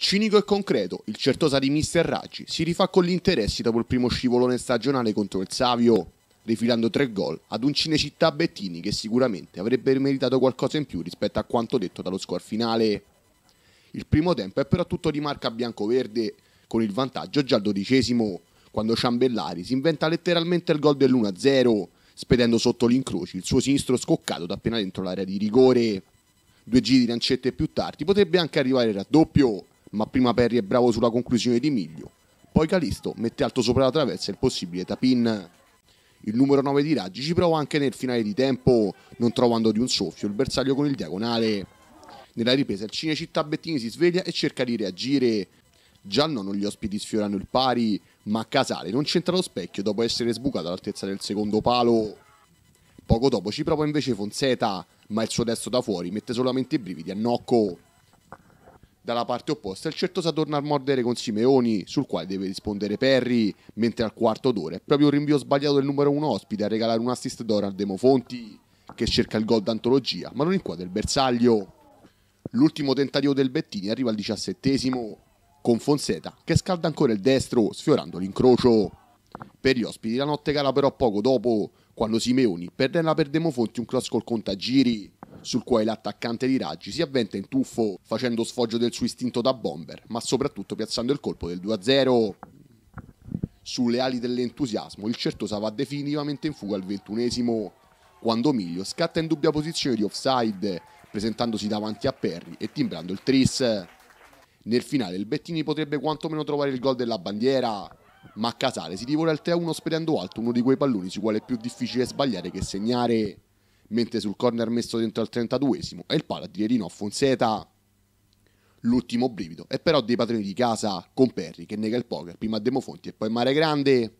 Cinico e concreto, il certosa di Mister Raggi si rifà con gli interessi dopo il primo scivolone stagionale contro il Savio, rifilando tre gol ad un Cinecittà Bettini che sicuramente avrebbe meritato qualcosa in più rispetto a quanto detto dallo score finale. Il primo tempo è però tutto di marca bianco-verde, con il vantaggio già al dodicesimo, quando Ciambellari si inventa letteralmente il gol dell'1-0, spedendo sotto l'incroci il suo sinistro scoccato da appena dentro l'area di rigore. Due giri di lancette più tardi potrebbe anche arrivare il raddoppio, ma prima Perry è bravo sulla conclusione di Miglio. Poi Calisto mette alto sopra la traversa il possibile tapin. Il numero 9 di Raggi ci prova anche nel finale di tempo, non trovando di un soffio il bersaglio con il diagonale. Nella ripresa il Cinecittà Bettini si sveglia e cerca di reagire. Già al nono gli ospiti sfiorano il pari, ma Casale non c'entra lo specchio dopo essere sbucato all'altezza del secondo palo. Poco dopo ci prova invece Fonseta, ma il suo destro da fuori mette solamente i brividi a Nocco dalla parte opposta. Il Certosa torna a mordere con Simeoni, sul quale deve rispondere Perry, mentre al quarto d'ora è proprio un rinvio sbagliato del numero uno ospite a regalare un assist d'oro al Demofonti, che cerca il gol d'antologia, ma non inquadra il bersaglio. L'ultimo tentativo del Bettini arriva al diciassettesimo, con Fonseca, che scalda ancora il destro, sfiorando l'incrocio. Per gli ospiti la notte cala però poco dopo, quando Simeoni perde perdella per Demofonti un cross col contagiri, sul quale l'attaccante di raggi si avventa in tuffo facendo sfoggio del suo istinto da bomber, ma soprattutto piazzando il colpo del 2-0 sulle ali dell'entusiasmo. Il Certosa va definitivamente in fuga al ventunesimo quando Miglio scatta in dubbia posizione di offside presentandosi davanti a Perry e timbrando il tris. Nel finale il Bettini potrebbe quantomeno trovare il gol della bandiera, ma Casale si divora il 3-1 spedendo alto uno di quei palloni sui quali è più difficile sbagliare che segnare mentre sul corner messo dentro al 32esimo è il palo a dire di no Fonseca l'ultimo brivido è però dei padroni di casa con Perry che nega il poker prima a Demofonti e poi Mare Grande